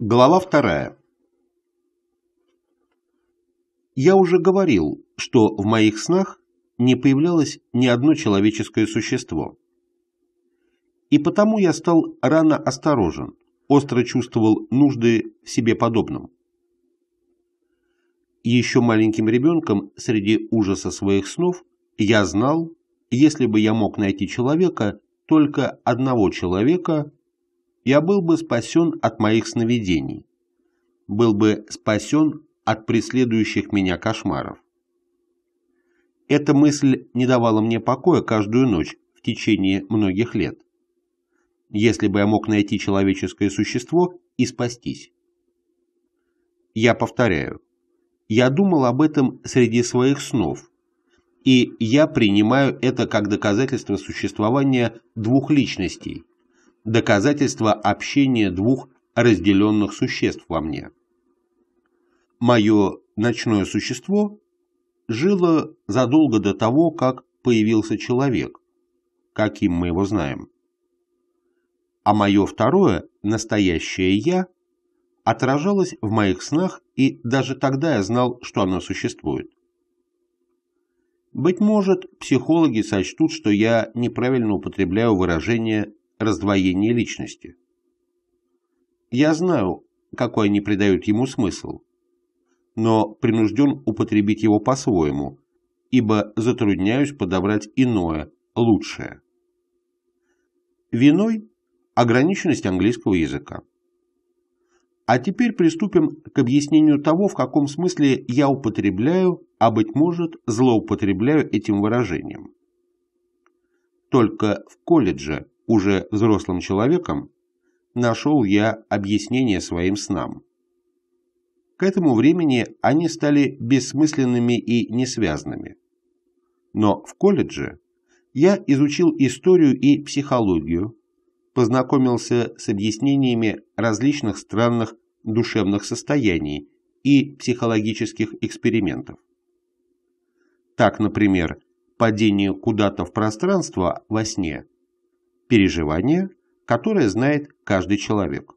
Глава вторая. Я уже говорил, что в моих снах не появлялось ни одно человеческое существо. И потому я стал рано осторожен, остро чувствовал нужды в себе подобном. Еще маленьким ребенком среди ужаса своих снов я знал, если бы я мог найти человека, только одного человека, я был бы спасен от моих сновидений, был бы спасен от преследующих меня кошмаров. Эта мысль не давала мне покоя каждую ночь в течение многих лет. Если бы я мог найти человеческое существо и спастись. Я повторяю, я думал об этом среди своих снов, и я принимаю это как доказательство существования двух личностей – доказательство общения двух разделенных существ во мне. Мое ночное существо жило задолго до того, как появился человек, каким мы его знаем. А мое второе, настоящее «я», отражалось в моих снах, и даже тогда я знал, что оно существует. Быть может, психологи сочтут, что я неправильно употребляю выражение раздвоение личности. Я знаю, какой они придают ему смысл, но принужден употребить его по-своему, ибо затрудняюсь подобрать иное, лучшее. Виной – ограниченность английского языка. А теперь приступим к объяснению того, в каком смысле я употребляю, а, быть может, злоупотребляю этим выражением. Только в колледже уже взрослым человеком, нашел я объяснение своим снам. К этому времени они стали бессмысленными и несвязными. Но в колледже я изучил историю и психологию, познакомился с объяснениями различных странных душевных состояний и психологических экспериментов. Так, например, падение куда-то в пространство во сне – переживание, которое знает каждый человек.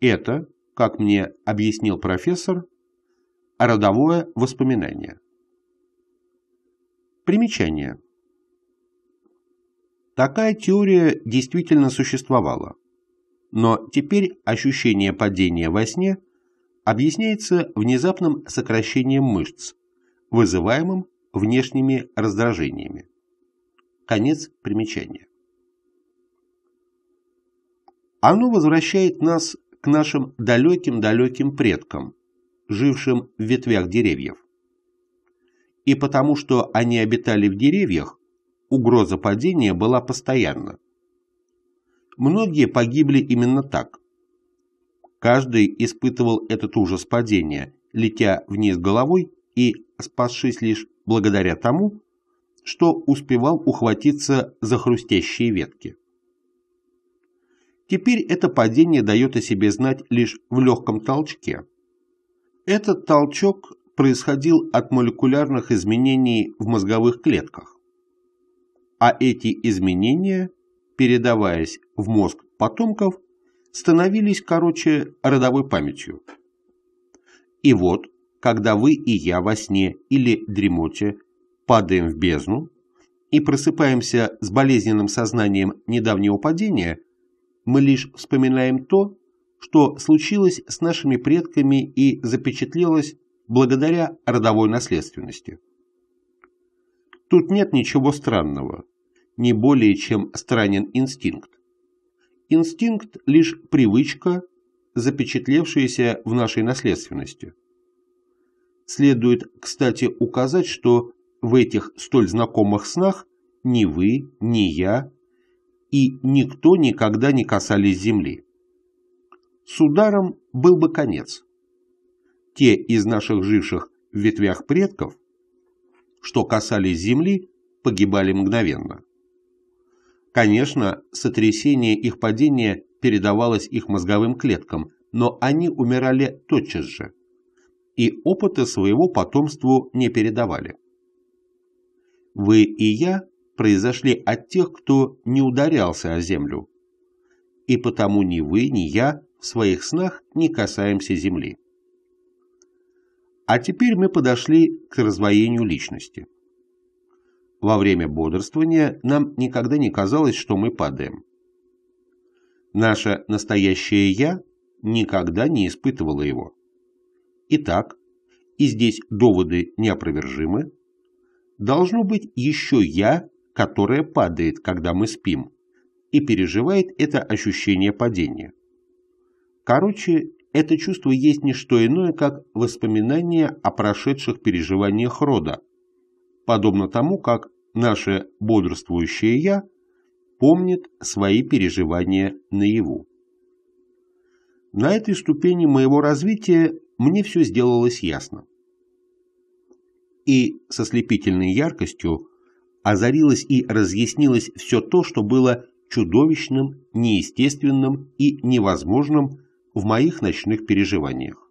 Это, как мне объяснил профессор, родовое воспоминание. Примечание. Такая теория действительно существовала, но теперь ощущение падения во сне объясняется внезапным сокращением мышц, вызываемым внешними раздражениями. Конец примечания. Оно возвращает нас к нашим далеким-далеким предкам, жившим в ветвях деревьев. И потому что они обитали в деревьях, угроза падения была постоянна. Многие погибли именно так. Каждый испытывал этот ужас падения, летя вниз головой и спасшись лишь благодаря тому, что успевал ухватиться за хрустящие ветки. Теперь это падение дает о себе знать лишь в легком толчке. Этот толчок происходил от молекулярных изменений в мозговых клетках. А эти изменения, передаваясь в мозг потомков, становились, короче, родовой памятью. И вот, когда вы и я во сне или дремоте падаем в бездну и просыпаемся с болезненным сознанием недавнего падения – мы лишь вспоминаем то, что случилось с нашими предками и запечатлелось благодаря родовой наследственности. Тут нет ничего странного, не более чем странен инстинкт. Инстинкт – лишь привычка, запечатлевшаяся в нашей наследственности. Следует, кстати, указать, что в этих столь знакомых снах ни вы, ни я и никто никогда не касались земли. С ударом был бы конец. Те из наших живших в ветвях предков, что касались земли, погибали мгновенно. Конечно, сотрясение их падения передавалось их мозговым клеткам, но они умирали тотчас же, и опыта своего потомству не передавали. Вы и я произошли от тех, кто не ударялся о землю. И потому ни вы, ни я в своих снах не касаемся земли. А теперь мы подошли к развоению личности. Во время бодрствования нам никогда не казалось, что мы падаем. Наше настоящее «я» никогда не испытывало его. Итак, и здесь доводы неопровержимы, должно быть еще «я» которое падает, когда мы спим, и переживает это ощущение падения. Короче, это чувство есть не что иное, как воспоминание о прошедших переживаниях рода, подобно тому, как наше бодрствующее «я» помнит свои переживания наяву. На этой ступени моего развития мне все сделалось ясно. И со слепительной яркостью озарилось и разъяснилось все то, что было чудовищным, неестественным и невозможным в моих ночных переживаниях.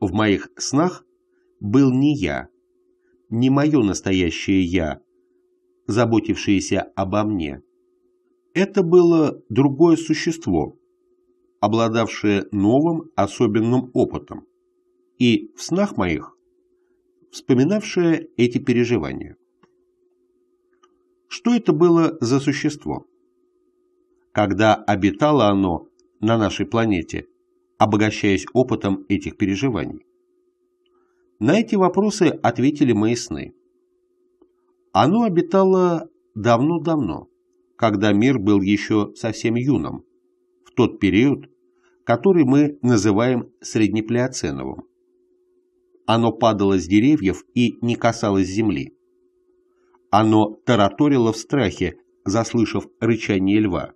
В моих снах был не я, не мое настоящее «я», заботившееся обо мне. Это было другое существо, обладавшее новым особенным опытом, и в снах моих вспоминавшее эти переживания что это было за существо. Когда обитало оно на нашей планете, обогащаясь опытом этих переживаний? На эти вопросы ответили мои сны. Оно обитало давно-давно, когда мир был еще совсем юным, в тот период, который мы называем среднеплеоценовым. Оно падало с деревьев и не касалось земли. Оно тараторило в страхе, заслышав рычание льва.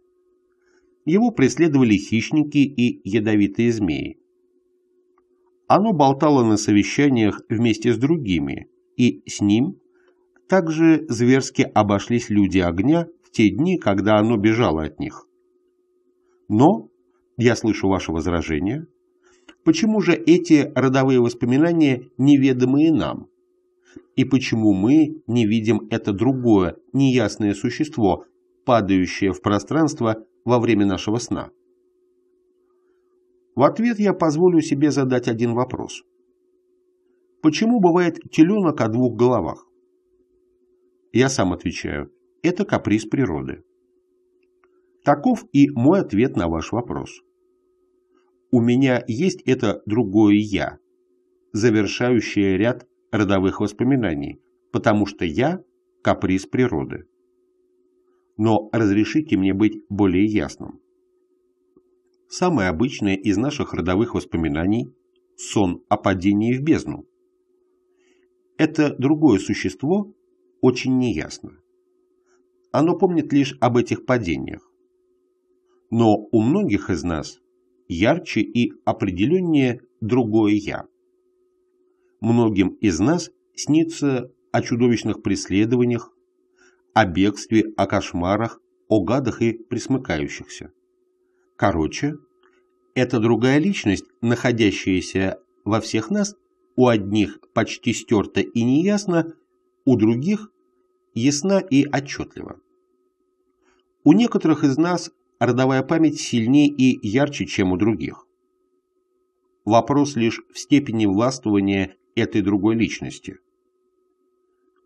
Его преследовали хищники и ядовитые змеи. Оно болтало на совещаниях вместе с другими, и с ним также зверски обошлись люди огня в те дни, когда оно бежало от них. Но, я слышу ваше возражение, почему же эти родовые воспоминания неведомые нам? и почему мы не видим это другое, неясное существо, падающее в пространство во время нашего сна? В ответ я позволю себе задать один вопрос. Почему бывает теленок о двух головах? Я сам отвечаю, это каприз природы. Таков и мой ответ на ваш вопрос. У меня есть это другое «я», завершающее ряд родовых воспоминаний, потому что я – каприз природы. Но разрешите мне быть более ясным. Самое обычное из наших родовых воспоминаний – сон о падении в бездну. Это другое существо очень неясно. Оно помнит лишь об этих падениях. Но у многих из нас ярче и определеннее другое «я» многим из нас снится о чудовищных преследованиях, о бегстве, о кошмарах, о гадах и присмыкающихся. Короче, это другая личность, находящаяся во всех нас, у одних почти стерта и неясно, у других ясна и отчетлива. У некоторых из нас родовая память сильнее и ярче, чем у других. Вопрос лишь в степени властвования этой другой личности.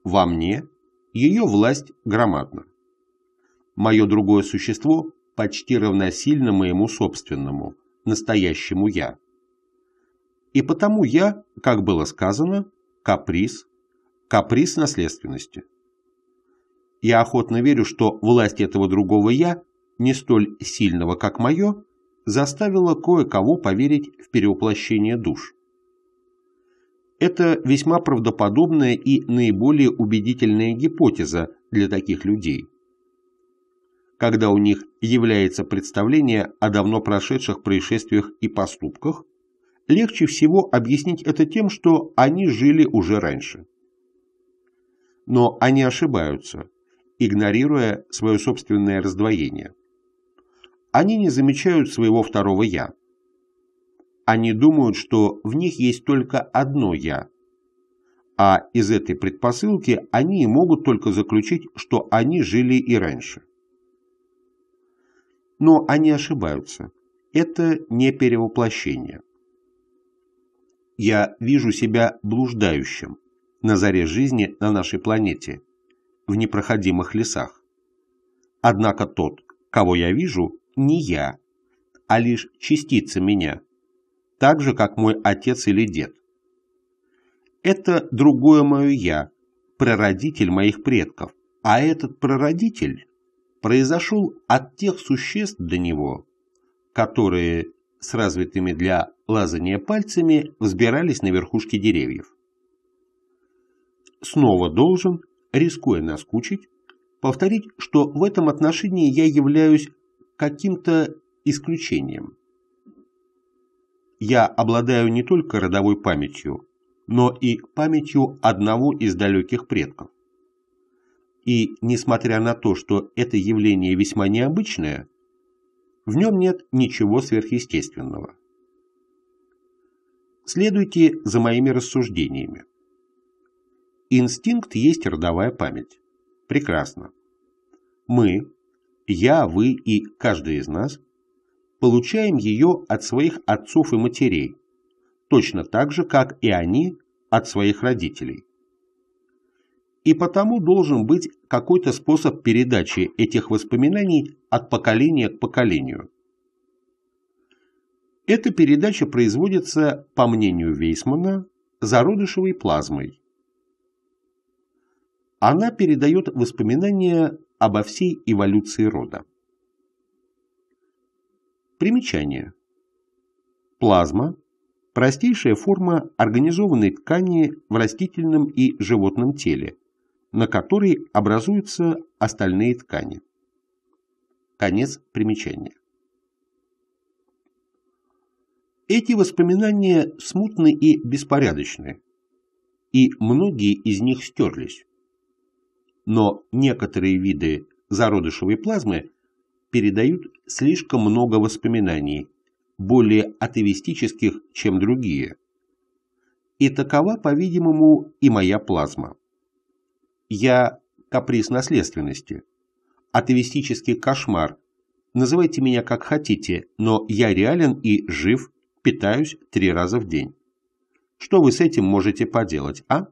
Во мне ее власть громадна. Мое другое существо почти равносильно моему собственному, настоящему «я». И потому я, как было сказано, каприз, каприз наследственности. Я охотно верю, что власть этого другого «я», не столь сильного, как мое, заставила кое-кого поверить в перевоплощение душ. Это весьма правдоподобная и наиболее убедительная гипотеза для таких людей, когда у них является представление о давно прошедших происшествиях и поступках, легче всего объяснить это тем, что они жили уже раньше. Но они ошибаются, игнорируя свое собственное раздвоение. Они не замечают своего второго «я», они думают, что в них есть только одно «я». А из этой предпосылки они могут только заключить, что они жили и раньше. Но они ошибаются. Это не перевоплощение. Я вижу себя блуждающим на заре жизни на нашей планете, в непроходимых лесах. Однако тот, кого я вижу, не я, а лишь частица меня – так же, как мой отец или дед. Это другое мое «я», прародитель моих предков, а этот прародитель произошел от тех существ до него, которые с развитыми для лазания пальцами взбирались на верхушки деревьев. Снова должен, рискуя наскучить, повторить, что в этом отношении я являюсь каким-то исключением я обладаю не только родовой памятью, но и памятью одного из далеких предков. И, несмотря на то, что это явление весьма необычное, в нем нет ничего сверхъестественного. Следуйте за моими рассуждениями. Инстинкт есть родовая память. Прекрасно. Мы, я, вы и каждый из нас получаем ее от своих отцов и матерей, точно так же, как и они от своих родителей. И потому должен быть какой-то способ передачи этих воспоминаний от поколения к поколению. Эта передача производится, по мнению Вейсмана, зародышевой плазмой. Она передает воспоминания обо всей эволюции рода. Примечание. Плазма – простейшая форма организованной ткани в растительном и животном теле, на которой образуются остальные ткани. Конец примечания. Эти воспоминания смутны и беспорядочны, и многие из них стерлись. Но некоторые виды зародышевой плазмы – передают слишком много воспоминаний, более атеистических, чем другие. И такова, по-видимому, и моя плазма. Я каприз наследственности, атеистический кошмар. Называйте меня как хотите, но я реален и жив, питаюсь три раза в день. Что вы с этим можете поделать, а?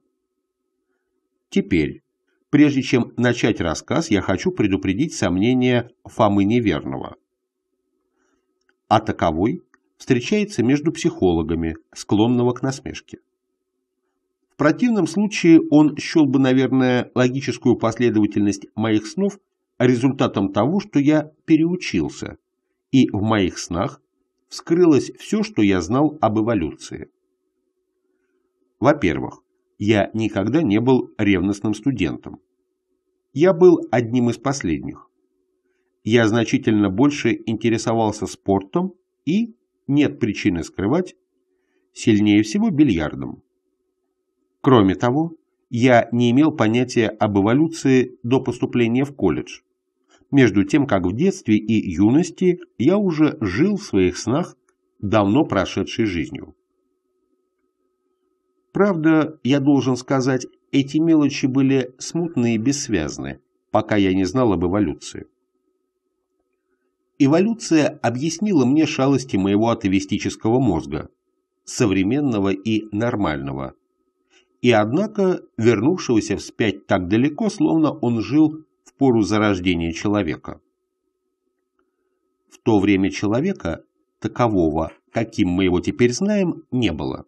Теперь, Прежде чем начать рассказ, я хочу предупредить сомнения Фомы Неверного. А таковой встречается между психологами, склонного к насмешке. В противном случае он счел бы, наверное, логическую последовательность моих снов результатом того, что я переучился, и в моих снах вскрылось все, что я знал об эволюции. Во-первых, я никогда не был ревностным студентом. Я был одним из последних. Я значительно больше интересовался спортом и, нет причины скрывать, сильнее всего бильярдом. Кроме того, я не имел понятия об эволюции до поступления в колледж, между тем как в детстве и юности я уже жил в своих снах давно прошедшей жизнью. Правда, я должен сказать, эти мелочи были смутны и бессвязны, пока я не знал об эволюции. Эволюция объяснила мне шалости моего атовистического мозга, современного и нормального, и однако вернувшегося вспять так далеко, словно он жил в пору зарождения человека. В то время человека, такового, каким мы его теперь знаем, не было.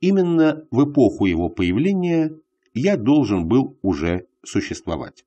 Именно в эпоху его появления я должен был уже существовать.